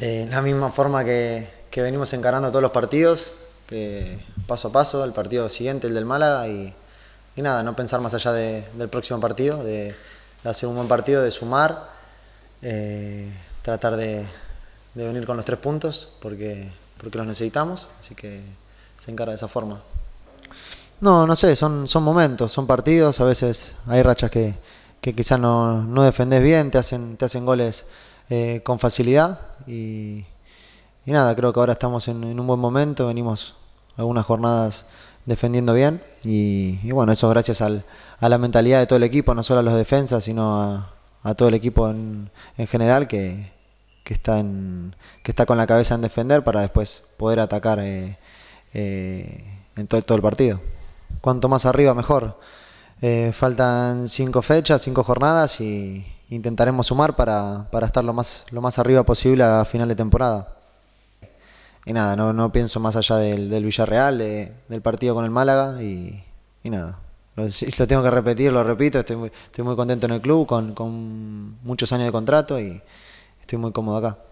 la misma forma que, venimos encarando todos los partidos, paso a paso, el partido siguiente, el del Málaga, y, nada, no pensar más allá de, del próximo partido, de, hacer un buen partido, de sumar, eh, tratar de, venir con los tres puntos, porque, porque los necesitamos, así que se encara de esa forma. No, no sé, son, son momentos, son partidos, a veces hay rachas que, que quizás no, no defendés bien, te hacen, te hacen goles eh, con facilidad. Y, nada, creo que ahora estamos en, un buen momento, venimos algunas jornadas defendiendo bien y, bueno, eso gracias al, a la mentalidad de todo el equipo, no solo a los defensas, sino a, todo el equipo en, en general que, está en, que está con la cabeza en defender para después poder atacar eh, eh, en todo, el partido. Cuanto más arriba, mejor. faltan cinco fechas, cinco jornadas y, intentaremos sumar para, para estar lo más, lo más arriba posible a final de temporada. Y nada, no, no pienso más allá del, Villarreal, del partido con el Málaga y, nada. Lo, tengo que repetir, lo repito, estoy muy, estoy muy contento en el club, con, con muchos años de contrato y estoy muy cómodo acá.